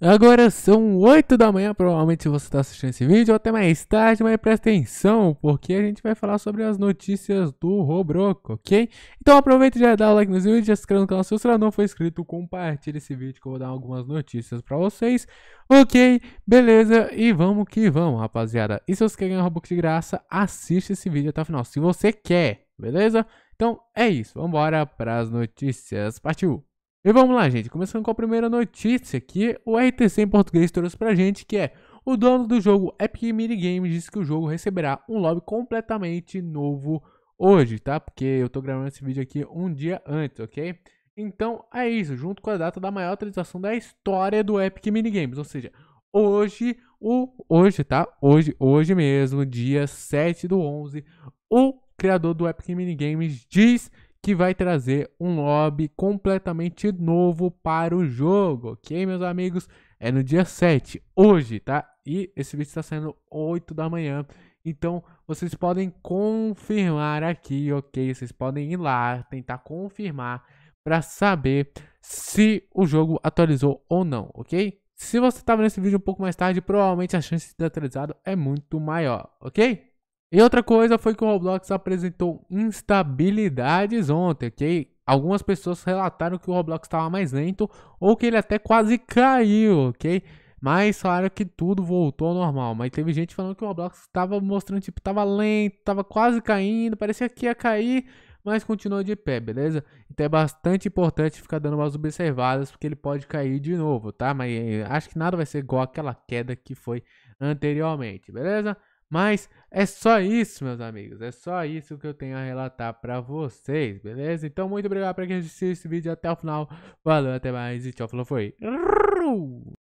Agora são 8 da manhã, provavelmente você está assistindo esse vídeo, ou até mais tarde, mas presta atenção, porque a gente vai falar sobre as notícias do Robroco, ok? Então aproveita e já dá o like nos vídeos, já se inscreve no canal se você não for inscrito, compartilha esse vídeo que eu vou dar algumas notícias para vocês, ok? Beleza, e vamos que vamos, rapaziada. E se você quer ganhar Robux de graça, assiste esse vídeo até o final, se você quer, beleza? Então é isso, vambora para as notícias, partiu! E vamos lá, gente. Começando com a primeira notícia que o RTC em português trouxe pra gente, que é o dono do jogo Epic Games disse que o jogo receberá um lobby completamente novo hoje, tá? Porque eu tô gravando esse vídeo aqui um dia antes, ok? Então é isso, junto com a data da maior atualização da história do Epic Minigames, ou seja, hoje, o, hoje, tá? Hoje, hoje mesmo, dia 7 do 11, o criador do Epic Minigames diz que vai trazer um lobby completamente novo para o jogo, ok, meus amigos? É no dia 7, hoje, tá? E esse vídeo está saindo 8 da manhã, então vocês podem confirmar aqui, ok? Vocês podem ir lá, tentar confirmar para saber se o jogo atualizou ou não, ok? Se você tá vendo esse vídeo um pouco mais tarde, provavelmente a chance de ter atualizado é muito maior, ok? E outra coisa foi que o Roblox apresentou instabilidades ontem, ok? Algumas pessoas relataram que o Roblox estava mais lento ou que ele até quase caiu, ok? Mas falaram que tudo voltou ao normal. Mas teve gente falando que o Roblox estava mostrando, tipo, estava lento, estava quase caindo, parecia que ia cair, mas continuou de pé, beleza? Então é bastante importante ficar dando umas observadas, porque ele pode cair de novo, tá? Mas eh, acho que nada vai ser igual aquela queda que foi anteriormente, beleza? Mas é só isso, meus amigos. É só isso que eu tenho a relatar para vocês, beleza? Então, muito obrigado para quem assistiu esse vídeo até o final. Valeu, até mais e tchau, falou, foi.